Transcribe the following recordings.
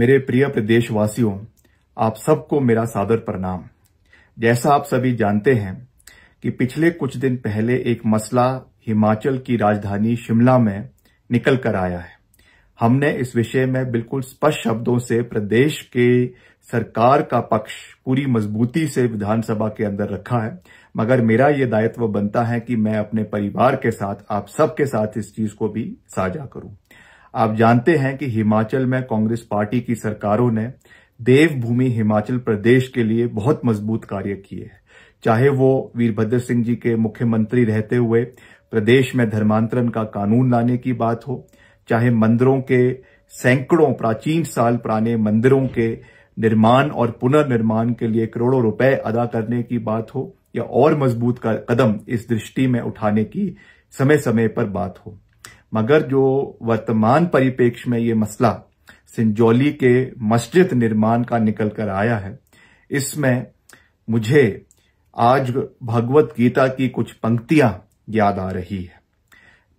मेरे प्रिय प्रदेशवासियों आप सबको मेरा सादर प्रणाम जैसा आप सभी जानते हैं कि पिछले कुछ दिन पहले एक मसला हिमाचल की राजधानी शिमला में निकल कर आया है हमने इस विषय में बिल्कुल स्पष्ट शब्दों से प्रदेश के सरकार का पक्ष पूरी मजबूती से विधानसभा के अंदर रखा है मगर मेरा ये दायित्व बनता है कि मैं अपने परिवार के साथ आप सबके साथ इस चीज को भी साझा करूं आप जानते हैं कि हिमाचल में कांग्रेस पार्टी की सरकारों ने देवभूमि हिमाचल प्रदेश के लिए बहुत मजबूत कार्य किए हैं चाहे वो वीरभद्र सिंह जी के मुख्यमंत्री रहते हुए प्रदेश में धर्मांतरण का कानून लाने की बात हो चाहे मंदिरों के सैकड़ों प्राचीन साल पुराने मंदिरों के निर्माण और पुनर्निर्माण के लिए करोड़ों रुपए अदा करने की बात हो या और मजबूत कदम इस दृष्टि में उठाने की समय समय पर बात हो मगर जो वर्तमान परिपेक्ष में ये मसला सिंजौली के मस्जिद निर्माण का निकल कर आया है इसमें मुझे आज भगवत गीता की कुछ पंक्तियां याद आ रही है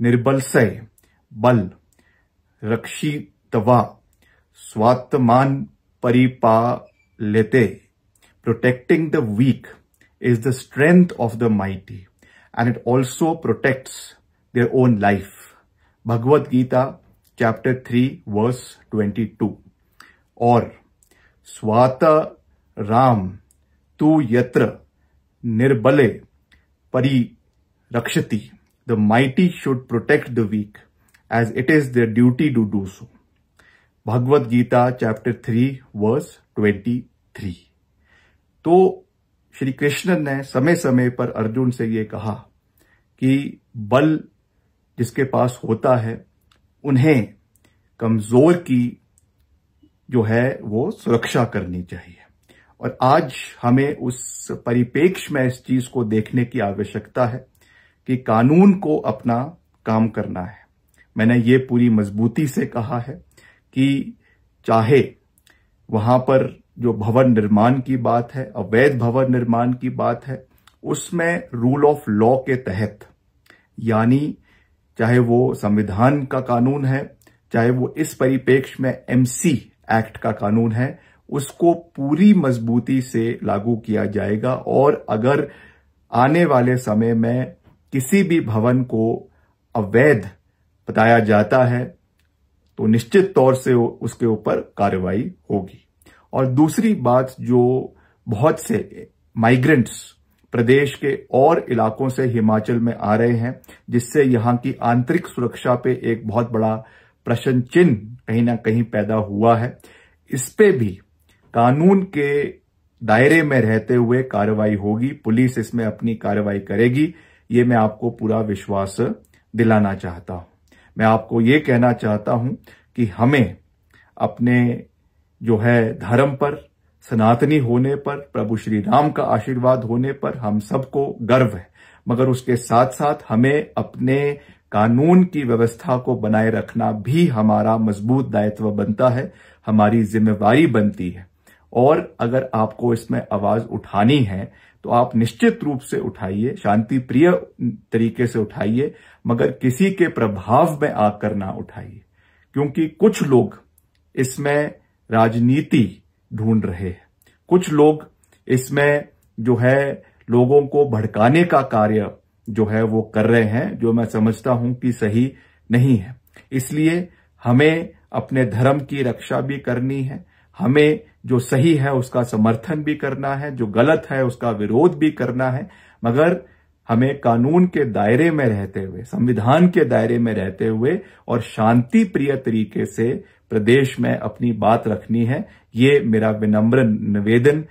निर्बल से बल रक्षितवा स्वात्मान परिपा लेते protecting the weak is the strength of the mighty and it also protects their own life Bhagavad Gita chapter three verse twenty two और स्वात राम तू यत्र निर्बले परिरक्षति the mighty should protect the weak as it is the duty to do so Bhagavad Gita chapter three verse twenty three तो श्री कृष्ण ने समय समय पर अर्जुन से ये कहा कि बल जिसके पास होता है उन्हें कमज़ोर की जो है वो सुरक्षा करनी चाहिए और आज हमें उस परिपेक्ष में इस चीज़ को देखने की आवश्यकता है कि कानून को अपना काम करना है मैंने ये पूरी मजबूती से कहा है कि चाहे वहां पर जो भवन निर्माण की बात है अवैध भवन निर्माण की बात है उसमें रूल ऑफ लॉ के तहत यानी चाहे वो संविधान का कानून है चाहे वो इस परिपेक्ष में एमसी एक्ट का कानून है उसको पूरी मजबूती से लागू किया जाएगा और अगर आने वाले समय में किसी भी भवन को अवैध बताया जाता है तो निश्चित तौर से उसके ऊपर कार्रवाई होगी और दूसरी बात जो बहुत से माइग्रेंट्स प्रदेश के और इलाकों से हिमाचल में आ रहे हैं जिससे यहां की आंतरिक सुरक्षा पे एक बहुत बड़ा प्रश्न चिन्ह कहीं ना कहीं पैदा हुआ है इस पे भी कानून के दायरे में रहते हुए कार्रवाई होगी पुलिस इसमें अपनी कार्रवाई करेगी ये मैं आपको पूरा विश्वास दिलाना चाहता हूं मैं आपको ये कहना चाहता हूं कि हमें अपने जो है धर्म पर सनातनी होने पर प्रभु श्री राम का आशीर्वाद होने पर हम सबको गर्व है मगर उसके साथ साथ हमें अपने कानून की व्यवस्था को बनाए रखना भी हमारा मजबूत दायित्व बनता है हमारी जिम्मेवारी बनती है और अगर आपको इसमें आवाज उठानी है तो आप निश्चित रूप से उठाइए शांति प्रिय तरीके से उठाइए मगर किसी के प्रभाव में आकर ना उठाइए क्योंकि कुछ लोग इसमें राजनीति ढूंढ रहे हैं कुछ लोग इसमें जो है लोगों को भड़काने का कार्य जो है वो कर रहे हैं जो मैं समझता हूं कि सही नहीं है इसलिए हमें अपने धर्म की रक्षा भी करनी है हमें जो सही है उसका समर्थन भी करना है जो गलत है उसका विरोध भी करना है मगर हमें कानून के दायरे में रहते हुए संविधान के दायरे में रहते हुए और शांति प्रिय तरीके से प्रदेश में अपनी बात रखनी है ये मेरा विनम्र निवेदन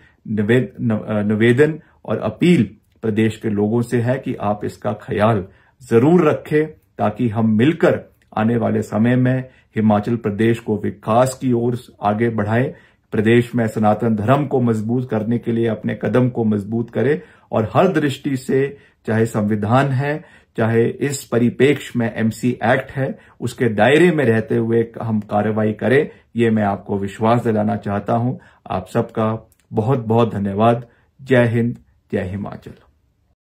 निवेदन और अपील प्रदेश के लोगों से है कि आप इसका ख्याल जरूर रखें ताकि हम मिलकर आने वाले समय में हिमाचल प्रदेश को विकास की ओर आगे बढ़ाएं प्रदेश में सनातन धर्म को मजबूत करने के लिए अपने कदम को मजबूत करें और हर दृष्टि से चाहे संविधान है चाहे इस परिपेक्ष में एमसी एक्ट है उसके दायरे में रहते हुए हम कार्रवाई करें ये मैं आपको विश्वास दिलाना चाहता हूं आप सबका बहुत बहुत धन्यवाद जय हिंद जय हिमाचल